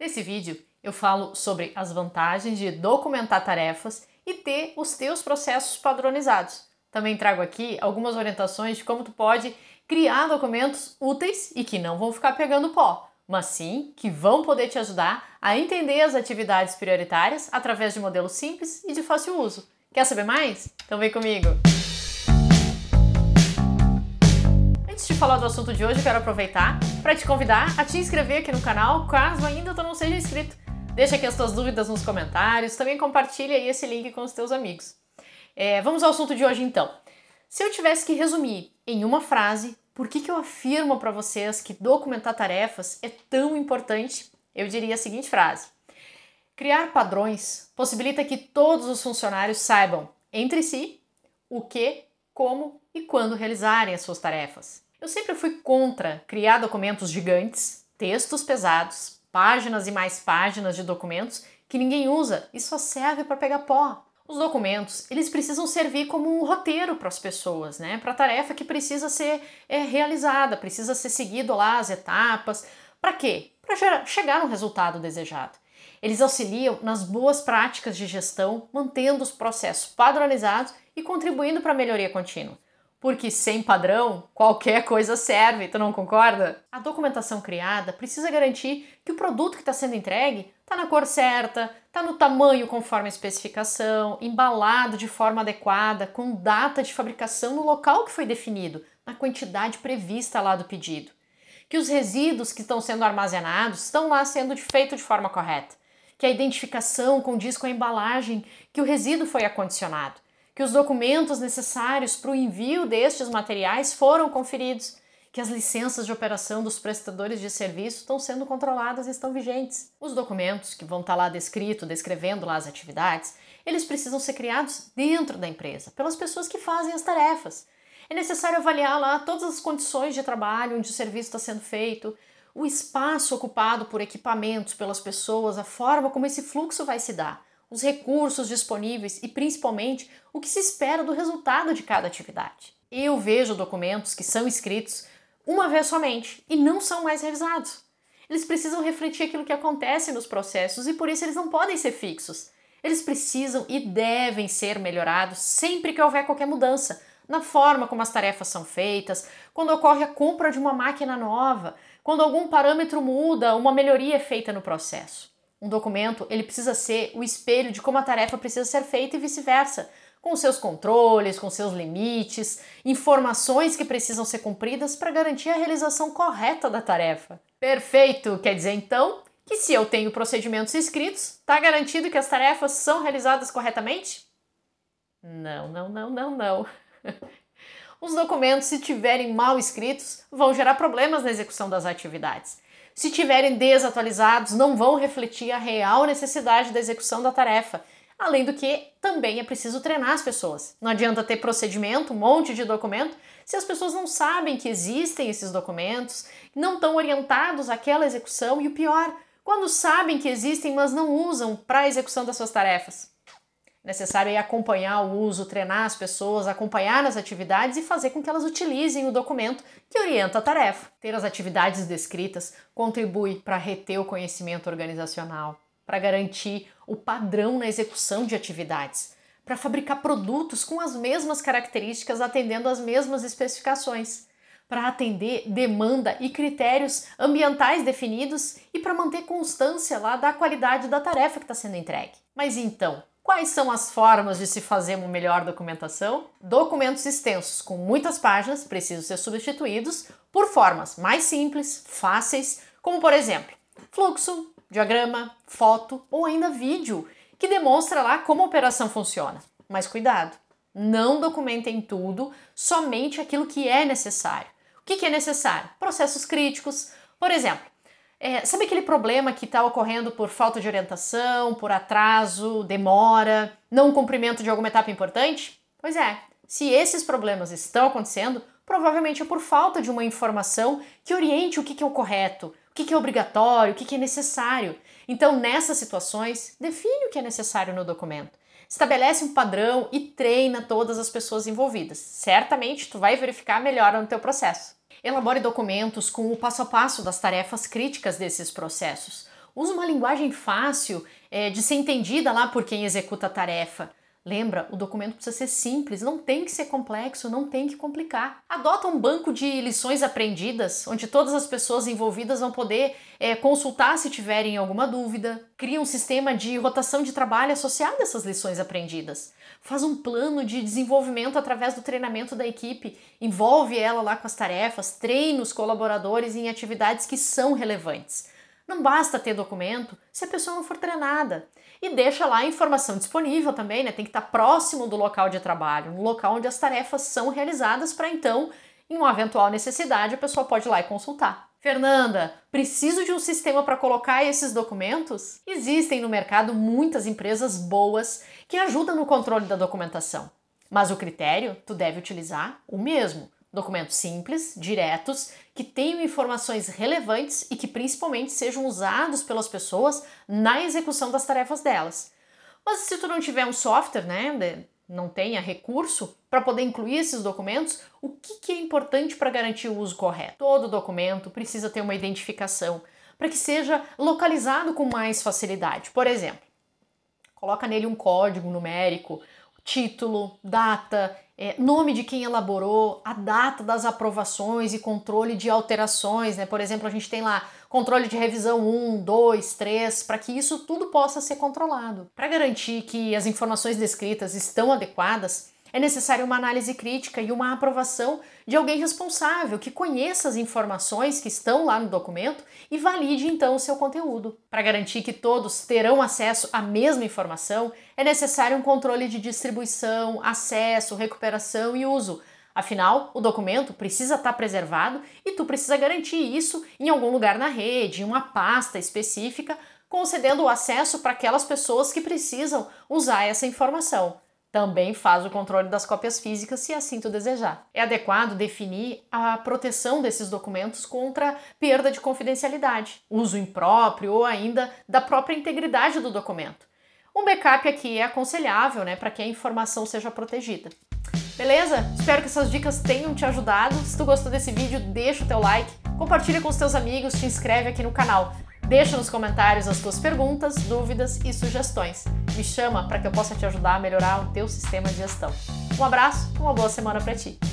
Nesse vídeo eu falo sobre as vantagens de documentar tarefas e ter os teus processos padronizados. Também trago aqui algumas orientações de como tu pode criar documentos úteis e que não vão ficar pegando pó, mas sim que vão poder te ajudar a entender as atividades prioritárias através de modelos simples e de fácil uso. Quer saber mais? Então vem comigo! de falar do assunto de hoje, eu quero aproveitar para te convidar a te inscrever aqui no canal, caso ainda tu não seja inscrito. Deixa aqui as tuas dúvidas nos comentários, também compartilha aí esse link com os teus amigos. É, vamos ao assunto de hoje então. Se eu tivesse que resumir em uma frase por que, que eu afirmo para vocês que documentar tarefas é tão importante, eu diria a seguinte frase: Criar padrões possibilita que todos os funcionários saibam entre si o que, como e quando realizarem as suas tarefas. Eu sempre fui contra criar documentos gigantes, textos pesados, páginas e mais páginas de documentos que ninguém usa e só serve para pegar pó. Os documentos, eles precisam servir como um roteiro para as pessoas, né? Para a tarefa que precisa ser é, realizada, precisa ser seguido lá as etapas. Para quê? Para chegar no resultado desejado. Eles auxiliam nas boas práticas de gestão, mantendo os processos padronizados e contribuindo para a melhoria contínua. Porque sem padrão, qualquer coisa serve, tu não concorda? A documentação criada precisa garantir que o produto que está sendo entregue está na cor certa, está no tamanho conforme a especificação, embalado de forma adequada, com data de fabricação no local que foi definido, na quantidade prevista lá do pedido. Que os resíduos que estão sendo armazenados estão lá sendo feitos de forma correta. Que a identificação condiz com a embalagem, que o resíduo foi acondicionado que os documentos necessários para o envio destes materiais foram conferidos, que as licenças de operação dos prestadores de serviço estão sendo controladas e estão vigentes. Os documentos que vão estar tá lá descrito, descrevendo lá as atividades, eles precisam ser criados dentro da empresa, pelas pessoas que fazem as tarefas. É necessário avaliar lá todas as condições de trabalho onde o serviço está sendo feito, o espaço ocupado por equipamentos, pelas pessoas, a forma como esse fluxo vai se dar os recursos disponíveis e principalmente o que se espera do resultado de cada atividade. Eu vejo documentos que são escritos uma vez somente e não são mais revisados. Eles precisam refletir aquilo que acontece nos processos e por isso eles não podem ser fixos. Eles precisam e devem ser melhorados sempre que houver qualquer mudança na forma como as tarefas são feitas, quando ocorre a compra de uma máquina nova, quando algum parâmetro muda, uma melhoria é feita no processo. Um documento, ele precisa ser o espelho de como a tarefa precisa ser feita e vice-versa, com seus controles, com seus limites, informações que precisam ser cumpridas para garantir a realização correta da tarefa. Perfeito! Quer dizer então que se eu tenho procedimentos escritos, está garantido que as tarefas são realizadas corretamente? Não, não, não, não, não. Os documentos, se tiverem mal escritos, vão gerar problemas na execução das atividades. Se tiverem desatualizados, não vão refletir a real necessidade da execução da tarefa. Além do que, também é preciso treinar as pessoas. Não adianta ter procedimento, um monte de documento, se as pessoas não sabem que existem esses documentos, não estão orientados àquela execução e o pior, quando sabem que existem, mas não usam para a execução das suas tarefas necessário é acompanhar o uso, treinar as pessoas, acompanhar as atividades e fazer com que elas utilizem o documento que orienta a tarefa. Ter as atividades descritas contribui para reter o conhecimento organizacional, para garantir o padrão na execução de atividades, para fabricar produtos com as mesmas características, atendendo às mesmas especificações para atender demanda e critérios ambientais definidos e para manter constância lá da qualidade da tarefa que está sendo entregue. Mas então, Quais são as formas de se fazer uma melhor documentação? Documentos extensos com muitas páginas precisam ser substituídos por formas mais simples, fáceis, como por exemplo, fluxo, diagrama, foto ou ainda vídeo que demonstra lá como a operação funciona. Mas cuidado, não documentem tudo, somente aquilo que é necessário. O que, que é necessário? Processos críticos. Por exemplo, é, sabe aquele problema que está ocorrendo por falta de orientação, por atraso, demora, não cumprimento de alguma etapa importante? Pois é, se esses problemas estão acontecendo, provavelmente é por falta de uma informação que oriente o que, que é o correto, o que, que é obrigatório, o que, que é necessário. Então, nessas situações, define o que é necessário no documento. Estabelece um padrão e treina todas as pessoas envolvidas. Certamente, tu vai verificar melhor melhora no teu processo. Elabore documentos com o passo a passo das tarefas críticas desses processos. Use uma linguagem fácil é, de ser entendida lá por quem executa a tarefa. Lembra, o documento precisa ser simples, não tem que ser complexo, não tem que complicar. Adota um banco de lições aprendidas, onde todas as pessoas envolvidas vão poder é, consultar se tiverem alguma dúvida. Cria um sistema de rotação de trabalho associado a essas lições aprendidas. Faz um plano de desenvolvimento através do treinamento da equipe. Envolve ela lá com as tarefas, treina os colaboradores em atividades que são relevantes. Não basta ter documento se a pessoa não for treinada. E deixa lá a informação disponível também, né? Tem que estar tá próximo do local de trabalho, no local onde as tarefas são realizadas, para então, em uma eventual necessidade, a pessoa pode ir lá e consultar. Fernanda, preciso de um sistema para colocar esses documentos? Existem no mercado muitas empresas boas que ajudam no controle da documentação. Mas o critério tu deve utilizar o mesmo Documentos simples, diretos, que tenham informações relevantes e que principalmente sejam usados pelas pessoas na execução das tarefas delas. Mas se tu não tiver um software, né, não tenha recurso para poder incluir esses documentos, o que, que é importante para garantir o uso correto? Todo documento precisa ter uma identificação para que seja localizado com mais facilidade. Por exemplo, coloca nele um código numérico, título, data, é, nome de quem elaborou, a data das aprovações e controle de alterações, né? Por exemplo, a gente tem lá controle de revisão 1, 2, 3, para que isso tudo possa ser controlado. Para garantir que as informações descritas estão adequadas, é necessária uma análise crítica e uma aprovação de alguém responsável que conheça as informações que estão lá no documento e valide então o seu conteúdo. Para garantir que todos terão acesso à mesma informação, é necessário um controle de distribuição, acesso, recuperação e uso. Afinal, o documento precisa estar tá preservado e tu precisa garantir isso em algum lugar na rede, em uma pasta específica, concedendo o acesso para aquelas pessoas que precisam usar essa informação. Também faz o controle das cópias físicas, se assim tu desejar. É adequado definir a proteção desses documentos contra perda de confidencialidade, uso impróprio ou ainda da própria integridade do documento. Um backup aqui é aconselhável, né, para que a informação seja protegida. Beleza? Espero que essas dicas tenham te ajudado. Se tu gostou desse vídeo, deixa o teu like, compartilha com os teus amigos, te inscreve aqui no canal. Deixa nos comentários as tuas perguntas, dúvidas e sugestões. Me chama para que eu possa te ajudar a melhorar o teu sistema de gestão. Um abraço, uma boa semana para ti.